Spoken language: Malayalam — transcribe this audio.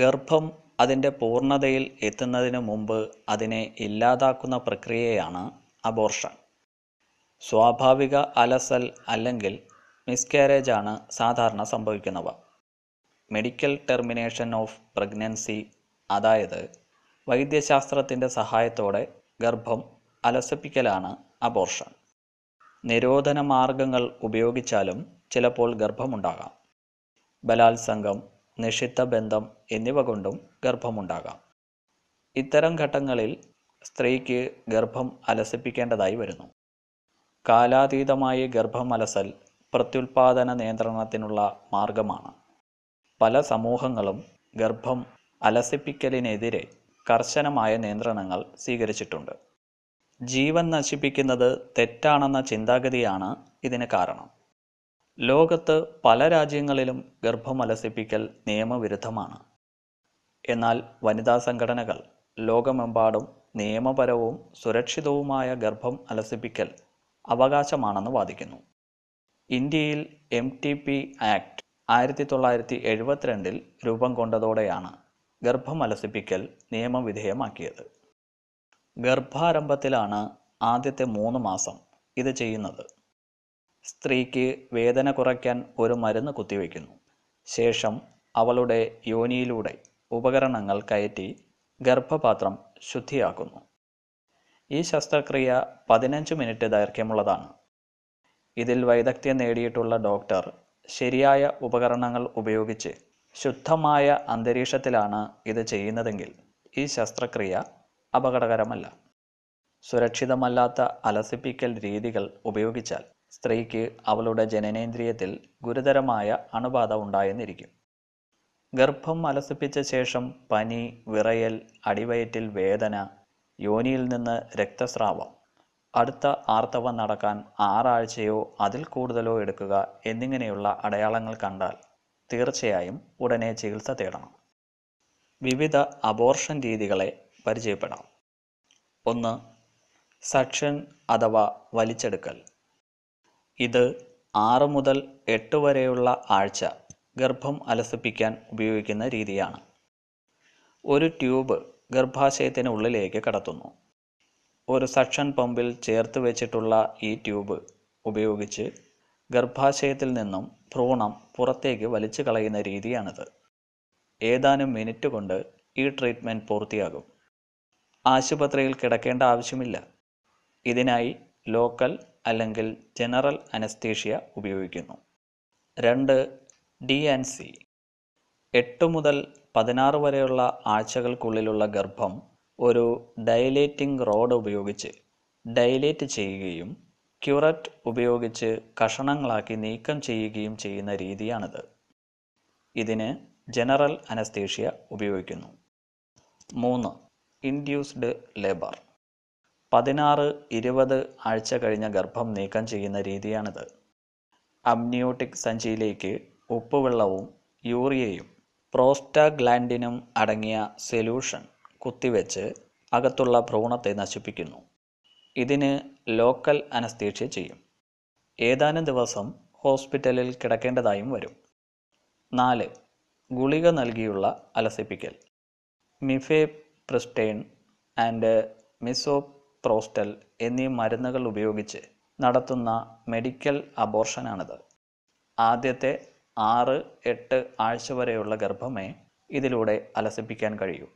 ഗർഭം അതിൻ്റെ പൂർണതയിൽ എത്തുന്നതിനു മുമ്പ് അതിനെ ഇല്ലാതാക്കുന്ന പ്രക്രിയയാണ് അബോർഷൻ സ്വാഭാവിക അലസൽ അല്ലെങ്കിൽ മിസ്കാരേജ് ആണ് സാധാരണ സംഭവിക്കുന്നവ മെഡിക്കൽ ടെർമിനേഷൻ ഓഫ് പ്രഗ്നൻസി അതായത് വൈദ്യശാസ്ത്രത്തിൻ്റെ സഹായത്തോടെ ഗർഭം അലസിപ്പിക്കലാണ് അബോർഷൻ നിരോധന മാർഗങ്ങൾ ഉപയോഗിച്ചാലും ചിലപ്പോൾ ഗർഭമുണ്ടാകാം ബലാത്സംഗം നിഷിദ്ധബന്ധം ബന്ധം എന്നിവ കൊണ്ടും ഗർഭമുണ്ടാകാം ഇത്തരം ഘട്ടങ്ങളിൽ സ്ത്രീക്ക് ഗർഭം അലസിപ്പിക്കേണ്ടതായി വരുന്നു കാലാതീതമായി ഗർഭം അലസൽ പ്രത്യുൽപാദന നിയന്ത്രണത്തിനുള്ള മാർഗമാണ് പല സമൂഹങ്ങളും ഗർഭം അലസിപ്പിക്കലിനെതിരെ കർശനമായ നിയന്ത്രണങ്ങൾ സ്വീകരിച്ചിട്ടുണ്ട് ജീവൻ നശിപ്പിക്കുന്നത് തെറ്റാണെന്ന ചിന്താഗതിയാണ് ഇതിന് കാരണം ലോകത്ത് പല രാജ്യങ്ങളിലും ഗർഭമലസിപ്പിക്കൽ നിയമവിരുദ്ധമാണ് എന്നാൽ വനിതാ സംഘടനകൾ ലോകമെമ്പാടും നിയമപരവും സുരക്ഷിതവുമായ ഗർഭം അലസിപ്പിക്കൽ അവകാശമാണെന്ന് വാദിക്കുന്നു ഇന്ത്യയിൽ എം ടി പി ആക്ട് ആയിരത്തി തൊള്ളായിരത്തി എഴുപത്തിരണ്ടിൽ രൂപം കൊണ്ടതോടെയാണ് ഗർഭമലസിപ്പിക്കൽ നിയമവിധേയമാക്കിയത് ഗർഭാരംഭത്തിലാണ് ആദ്യത്തെ മൂന്ന് മാസം ഇത് ചെയ്യുന്നത് സ്ത്രീക്ക് വേദന കുറയ്ക്കാൻ ഒരു മരുന്ന് കുത്തിവെക്കുന്നു ശേഷം അവളുടെ യോനിയിലൂടെ ഉപകരണങ്ങൾ കയറ്റി ഗർഭപാത്രം ശുദ്ധിയാക്കുന്നു ഈ ശസ്ത്രക്രിയ പതിനഞ്ച് മിനിറ്റ് ദൈർഘ്യമുള്ളതാണ് ഇതിൽ വൈദഗ്ധ്യം നേടിയിട്ടുള്ള ഡോക്ടർ ശരിയായ ഉപകരണങ്ങൾ ഉപയോഗിച്ച് ശുദ്ധമായ അന്തരീക്ഷത്തിലാണ് ഇത് ചെയ്യുന്നതെങ്കിൽ ഈ ശസ്ത്രക്രിയ അപകടകരമല്ല സുരക്ഷിതമല്ലാത്ത അലസിപ്പിക്കൽ രീതികൾ ഉപയോഗിച്ചാൽ സ്ത്രീക്ക് അവളുടെ ജനനേന്ദ്രിയത്തിൽ ഗുരുതരമായ അണുബാധ ഉണ്ടായെന്നിരിക്കും ഗർഭം അലസിപ്പിച്ച ശേഷം പനി വിറയൽ അടിവയറ്റിൽ വേദന യോനിയിൽ നിന്ന് രക്തസ്രാവം അടുത്ത ആർത്തവം നടക്കാൻ ആറാഴ്ചയോ അതിൽ കൂടുതലോ എടുക്കുക എന്നിങ്ങനെയുള്ള അടയാളങ്ങൾ കണ്ടാൽ തീർച്ചയായും ഉടനെ ചികിത്സ തേടണം വിവിധ അബോർഷൻ രീതികളെ പരിചയപ്പെടാം ഒന്ന് സക്ഷൻ അഥവാ വലിച്ചെടുക്കൽ ഇത് ആറ് മുതൽ എട്ട് വരെയുള്ള ആഴ്ച ഗർഭം അലസിപ്പിക്കാൻ ഉപയോഗിക്കുന്ന രീതിയാണ് ഒരു ട്യൂബ് ഗർഭാശയത്തിനുള്ളിലേക്ക് കടത്തുന്നു ഒരു സക്ഷൻ പമ്പിൽ ചേർത്ത് വെച്ചിട്ടുള്ള ഈ ട്യൂബ് ഉപയോഗിച്ച് ഗർഭാശയത്തിൽ നിന്നും ഭ്രൂണം പുറത്തേക്ക് വലിച്ചു കളയുന്ന രീതിയാണിത് ഏതാനും മിനിറ്റ് കൊണ്ട് ഈ ട്രീറ്റ്മെൻറ്റ് പൂർത്തിയാകും ആശുപത്രിയിൽ കിടക്കേണ്ട ആവശ്യമില്ല ഇതിനായി ലോക്കൽ അല്ലെങ്കിൽ ജനറൽ അനസ്തീഷ്യ ഉപയോഗിക്കുന്നു രണ്ട് ഡി എൻ സി എട്ട് മുതൽ പതിനാറ് വരെയുള്ള ആഴ്ചകൾക്കുള്ളിലുള്ള ഗർഭം ഒരു ഡയലേറ്റിംഗ് റോഡ് ഉപയോഗിച്ച് ഡയലേറ്റ് ചെയ്യുകയും ക്യുററ്റ് ഉപയോഗിച്ച് കഷണങ്ങളാക്കി നീക്കം ചെയ്യുകയും ചെയ്യുന്ന രീതിയാണിത് ഇതിന് ജനറൽ അനസ്തേഷ്യ ഉപയോഗിക്കുന്നു മൂന്ന് ഇൻഡ്യൂസ്ഡ് ലേബർ പതിനാറ് ഇരുപത് ആഴ്ച കഴിഞ്ഞ ഗർഭം നീക്കം ചെയ്യുന്ന രീതിയാണിത് അംനിയോട്ടിക് സഞ്ചിയിലേക്ക് ഉപ്പുവെള്ളവും യൂറിയയും പ്രോസ്റ്റാഗ്ലാൻഡിനും അടങ്ങിയ സൊല്യൂഷൻ കുത്തിവെച്ച് അകത്തുള്ള ഭ്രൂണത്തെ നശിപ്പിക്കുന്നു ഇതിന് ലോക്കൽ അനസ്തീക്ഷ ചെയ്യും ഏതാനും ദിവസം ഹോസ്പിറ്റലിൽ കിടക്കേണ്ടതായും വരും നാല് ഗുളിക നൽകിയുള്ള അലസിപ്പിക്കൽ മിഫേ പ്രിസ്റ്റേൺ ആൻഡ് മിസോ പ്രോസ്റ്റൽ എന്നീ മരുന്നുകൾ ഉപയോഗിച്ച് നടത്തുന്ന മെഡിക്കൽ അബോർഷനാണിത് ആദ്യത്തെ ആറ് എട്ട് ആഴ്ച വരെയുള്ള ഗർഭമേ ഇതിലൂടെ അലസിപ്പിക്കാൻ കഴിയൂ